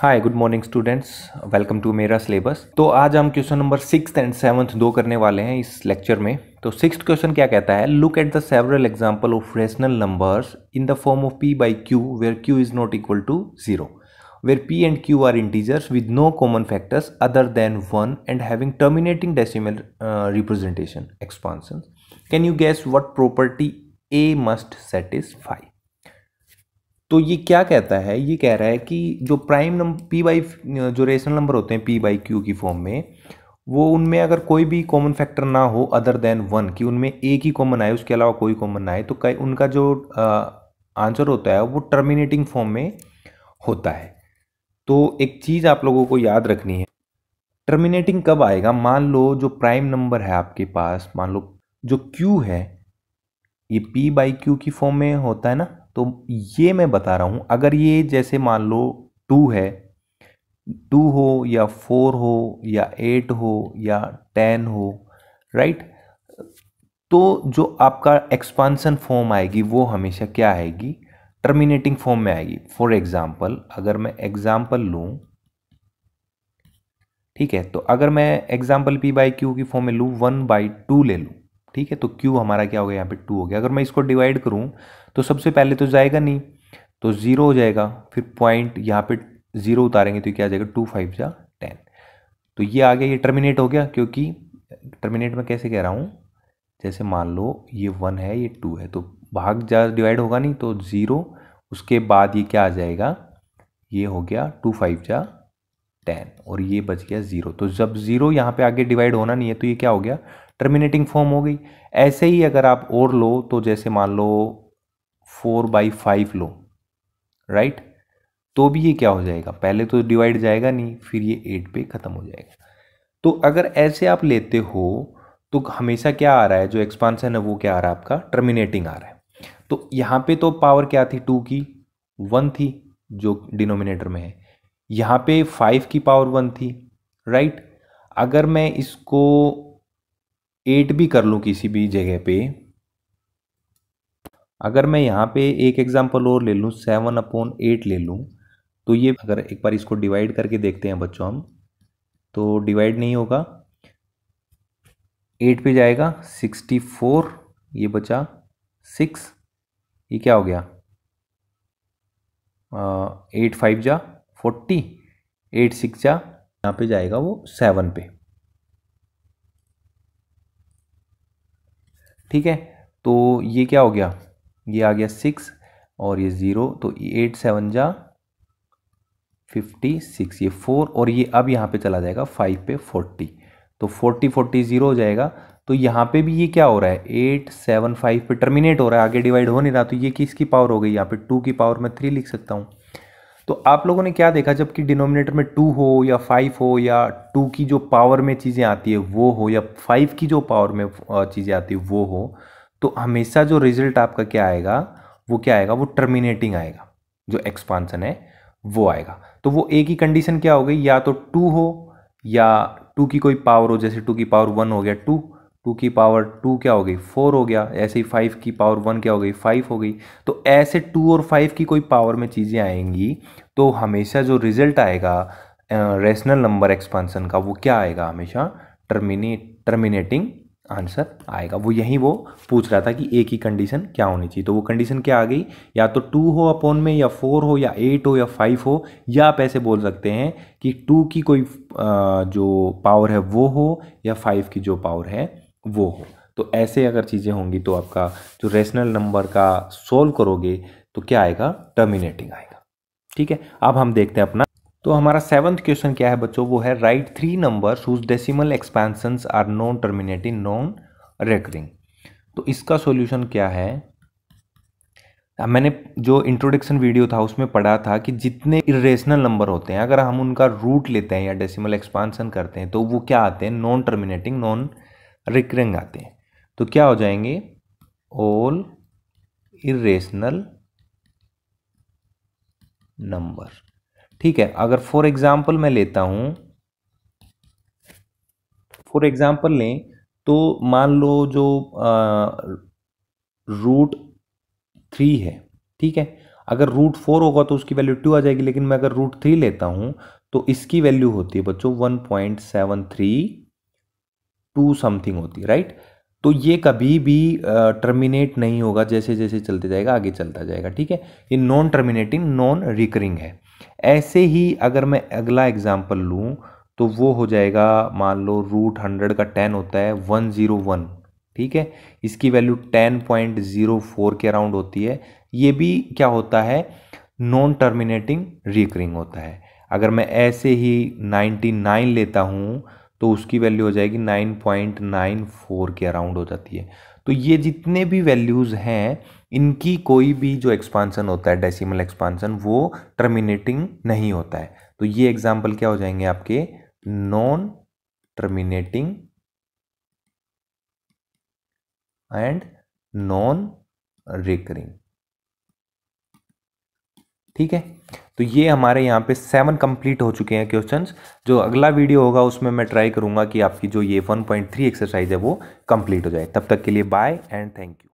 hi good morning students welcome to मेरा syllabus तो आज हम question number six and seventh दो करने वाले हैं इस लेक्चर में तो सिक्स क्वेश्चन क्या कहता है look at the several example of rational numbers in the form of P by Q where Q is not equal to zero where P and Q are integers with no common factors other than one and having terminating decimal representation expansion can you guess what property A must satisfy तो ये क्या कहता है ये कह रहा है कि जो प्राइम नंबर पी बाई जो रेशनल नंबर होते हैं पी बाई क्यू की फॉर्म में वो उनमें अगर कोई भी कॉमन फैक्टर ना हो अदर देन वन कि उनमें एक ही कॉमन आए उसके अलावा कोई कॉमन ना आए तो कई उनका जो आंसर होता है वो टर्मिनेटिंग फॉर्म में होता है तो एक चीज़ आप लोगों को याद रखनी है टर्मिनेटिंग कब आएगा मान लो जो प्राइम नंबर है आपके पास मान लो जो क्यू है ये पी बाई क्यू की फॉर्म में होता है ना तो ये मैं बता रहा हूँ अगर ये जैसे मान लो टू है टू हो या फोर हो या एट हो या टेन हो राइट तो जो आपका एक्सपांसन फॉर्म आएगी वो हमेशा क्या आएगी टर्मिनेटिंग फॉर्म में आएगी फॉर एग्जाम्पल अगर मैं एग्जाम्पल लूँ ठीक है तो अगर मैं एग्जाम्पल पी बाई क्यू की फॉर्म में लूँ वन बाई टू ले लूँ ठीक है तो क्यू हमारा क्या हो गया यहाँ पे टू हो गया अगर मैं इसको डिवाइड करूँ तो सबसे पहले तो जाएगा नहीं तो ज़ीरो हो जाएगा फिर पॉइंट यहाँ पे ज़ीरो उतारेंगे तो क्या आ जाएगा टू फाइव जा टेन तो ये आ गया ये टर्मिनेट हो गया क्योंकि टर्मिनेट में कैसे कह रहा हूँ जैसे मान लो ये वन है ये टू है तो भाग जा डिवाइड होगा नहीं तो ज़ीरो उसके बाद ये क्या आ जाएगा ये हो गया टू फाइव जा टेन और ये बच गया ज़ीरो तो जब ज़ीरो यहाँ पे आगे डिवाइड होना नहीं है तो ये क्या हो गया टर्मिनेटिंग फॉर्म हो गई ऐसे ही अगर आप और लो तो जैसे मान लो फोर बाई फाइव लो राइट तो भी ये क्या हो जाएगा पहले तो डिवाइड जाएगा नहीं फिर ये एट पे ख़त्म हो जाएगा तो अगर ऐसे आप लेते हो तो हमेशा क्या आ रहा है जो एक्सपांसन है वो क्या आ रहा है आपका टर्मिनेटिंग आ रहा है तो यहाँ पे तो पावर क्या थी टू की वन थी जो डिनोमिनेटर में है यहाँ पे फाइव की पावर वन थी राइट अगर मैं इसको एट भी कर लूँ किसी भी जगह पे अगर मैं यहाँ पे एक एग्जाम्पल और ले लूँ सेवन अपॉन एट ले लूँ तो ये अगर एक बार इसको डिवाइड करके देखते हैं बच्चों हम तो डिवाइड नहीं होगा एट पे जाएगा सिक्सटी फोर ये बचा सिक्स ये क्या हो गया एट फाइव जा फोर्टी एट सिक्स जा यहाँ पे जाएगा वो सेवन पे ठीक है तो ये क्या हो गया ये आ गया सिक्स और ये ज़ीरो तो एट सेवन जा फिफ्टी सिक्स ये फोर और ये अब यहाँ पे चला जाएगा फाइव पे फोर्टी तो फोर्टी फोर्टी ज़ीरो हो जाएगा तो यहाँ पे भी ये क्या हो रहा है एट सेवन फाइव पे टर्मिनेट हो रहा है आगे डिवाइड हो नहीं रहा तो ये किसकी पावर हो गई यहाँ पे टू की पावर में थ्री लिख सकता हूँ तो आप लोगों ने क्या देखा जबकि डिनोमिनेटर में टू हो या फाइव हो या टू की जो पावर में चीज़ें आती है वो हो या फाइव की जो पावर में चीज़ें आती है वो हो तो हमेशा जो रिजल्ट आपका क्या आएगा वो क्या आएगा वो टर्मिनेटिंग आएगा जो एक्सपांसन है वो आएगा तो वो एक ही कंडीशन क्या हो गई या तो टू हो या टू की कोई पावर हो जैसे टू की पावर वन हो गया टू टू की पावर टू क्या हो गई फोर हो गया ऐसे ही फाइव की पावर वन क्या हो गई फाइव हो गई तो ऐसे टू और फाइव की कोई पावर में चीज़ें आएंगी तो हमेशा जो रिजल्ट आएगा रेशनल नंबर एक्सपांसन का वो क्या आएगा हमेशा टर्मिनेट टर्मिनेटिंग आंसर आएगा वो यही वो पूछ रहा था कि ए की कंडीशन क्या होनी चाहिए तो वो कंडीशन क्या आ गई या तो टू हो अपॉन में या फोर हो या एट हो या फाइव हो या आप ऐसे बोल सकते हैं कि टू की कोई जो पावर है वो हो या फाइव की जो पावर है वो हो तो ऐसे अगर चीज़ें होंगी तो आपका जो रेशनल नंबर का सोल्व करोगे तो क्या आएगा टर्मिनेटिंग आएगा ठीक है अब हम देखते हैं अपना तो हमारा सेवन्थ क्वेश्चन क्या है बच्चों वो है right three number whose decimal expansion are non terminating non recurring तो इसका सॉल्यूशन क्या है मैंने जो इंट्रोडक्शन वीडियो था उसमें पढ़ा था कि जितने इरेशनल नंबर होते हैं अगर हम उनका रूट लेते हैं या डेसिमल एक्सपांसन करते हैं तो वो क्या आते हैं नॉन टर्मिनेटिंग नॉन रिकरिंग आते हैं तो क्या हो जाएंगे ऑल इरेशनल नंबर ठीक है अगर फॉर एग्जाम्पल मैं लेता हूं फॉर एग्जाम्पल लें तो मान लो जो रूट थ्री है ठीक है अगर रूट फोर होगा तो उसकी वैल्यू टू आ जाएगी लेकिन मैं अगर रूट थ्री लेता हूं तो इसकी वैल्यू होती है बच्चों one point seven three two something होती है राइट तो ये कभी भी टर्मिनेट नहीं होगा जैसे जैसे चलते जाएगा आगे चलता जाएगा ठीक है ये नॉन टर्मिनेटिंग नॉन रिकरिंग है ऐसे ही अगर मैं अगला एग्जाम्पल लूँ तो वो हो जाएगा मान लो रूट हंड्रेड का टेन होता है वन ज़ीरो वन ठीक है इसकी value ten point zero four के अराउंड होती है ये भी क्या होता है नॉन टर्मिनेटिंग रिकरिंग होता है अगर मैं ऐसे ही नाइन्टी नाइन लेता हूँ तो उसकी वैल्यू हो जाएगी नाइन पॉइंट नाइन फोर के अराउंड हो जाती है तो ये जितने भी वैल्यूज़ हैं इनकी कोई भी जो एक्सपांसन होता है डेसिमल एक्सपांसन वो टर्मिनेटिंग नहीं होता है तो ये एग्जाम्पल क्या हो जाएंगे आपके non terminating and non recurring ठीक है तो ये हमारे यहाँ पे सेवन कंप्लीट हो चुके हैं क्वेश्चंस जो अगला वीडियो होगा उसमें मैं ट्राई करूँगा कि आपकी जो ये वन पॉइंट थ्री एक्सरसाइज है वो कंप्लीट हो जाए तब तक के लिए बाय एंड थैंक यू